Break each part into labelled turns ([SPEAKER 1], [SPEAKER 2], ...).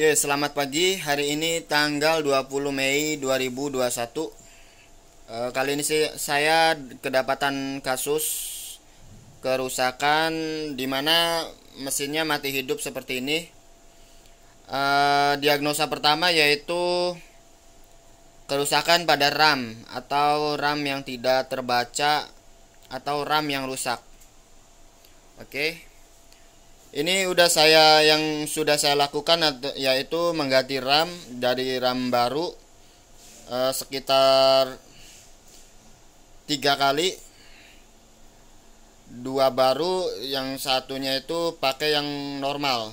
[SPEAKER 1] Ya, selamat pagi. Hari ini tanggal 20 Mei 2021. E, eh, kali ini sih saya kedapatan kasus kerusakan di mana mesinnya mati hidup seperti ini. E, diagnosa pertama yaitu kerusakan pada RAM atau RAM yang tidak terbaca atau RAM yang rusak. Oke. Okay ini udah saya yang sudah saya lakukan yaitu mengganti RAM dari RAM baru eh, sekitar tiga kali dua baru yang satunya itu pakai yang normal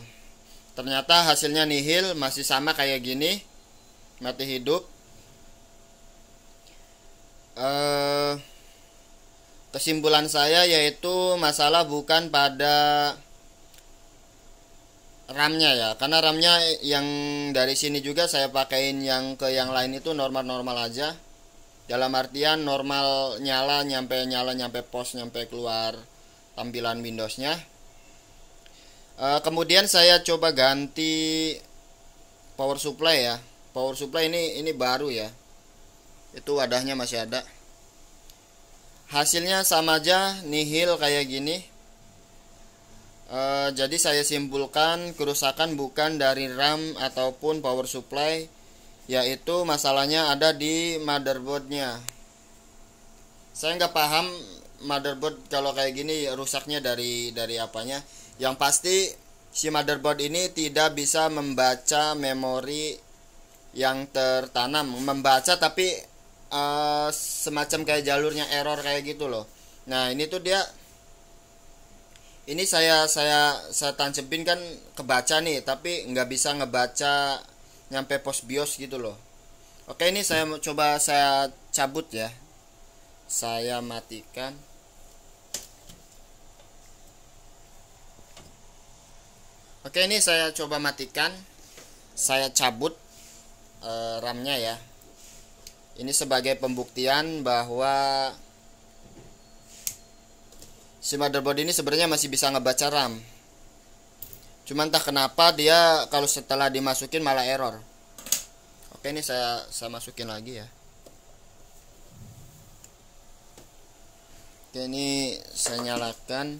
[SPEAKER 1] ternyata hasilnya nihil masih sama kayak gini mati hidup eh kesimpulan saya yaitu masalah bukan pada RAM-nya ya karena RAM-nya yang dari sini juga saya pakaiin yang ke yang lain itu normal-normal aja dalam artian normal nyala nyampe nyala nyampe pos nyampe keluar tampilan Windowsnya e, kemudian saya coba ganti power supply ya power supply ini ini baru ya itu wadahnya masih ada hasilnya sama aja nihil kayak gini Eh, jadi saya simpulkan kerusakan bukan dari RAM ataupun power supply yaitu masalahnya ada di motherboardnya saya nggak paham motherboard kalau kayak gini rusaknya dari dari apanya yang pasti si motherboard ini tidak bisa membaca memori yang tertanam membaca tapi e, semacam kayak jalurnya error kayak gitu loh nah ini tuh dia ini saya saya saya tancepin kan kebaca nih tapi nggak bisa ngebaca nyampe pos bios gitu loh oke ini saya coba saya cabut ya saya matikan oke ini saya coba matikan saya cabut e, ramnya ya ini sebagai pembuktian bahwa si motherboard ini sebenarnya masih bisa ngebaca RAM cuman entah kenapa dia kalau setelah dimasukin malah error oke ini saya saya masukin lagi ya oke ini saya nyalakan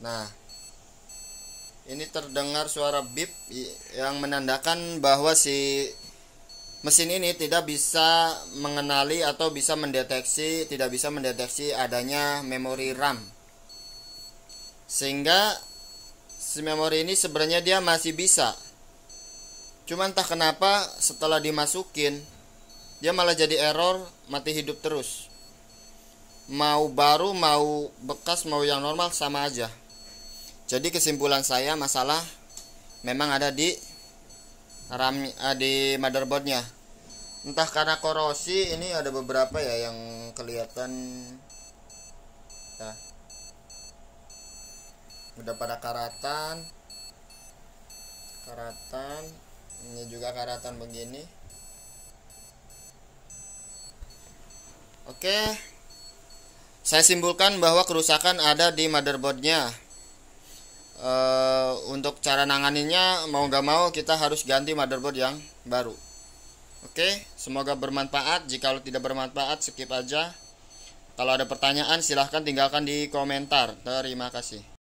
[SPEAKER 1] nah ini terdengar suara bip yang menandakan bahwa si mesin ini tidak bisa mengenali atau bisa mendeteksi tidak bisa mendeteksi adanya memori RAM sehingga si memori ini sebenarnya dia masih bisa cuman entah kenapa setelah dimasukin dia malah jadi error mati hidup terus mau baru mau bekas mau yang normal sama aja jadi kesimpulan saya masalah memang ada di RAM eh, di motherboardnya. Entah karena korosi ini ada beberapa ya yang kelihatan nah, udah pada karatan karatan ini juga karatan begini oke saya simpulkan bahwa kerusakan ada di motherboardnya uh, untuk cara nanganinya mau nggak mau kita harus ganti motherboard yang baru oke semoga bermanfaat jika tidak bermanfaat skip aja kalau ada pertanyaan silahkan tinggalkan di komentar terima kasih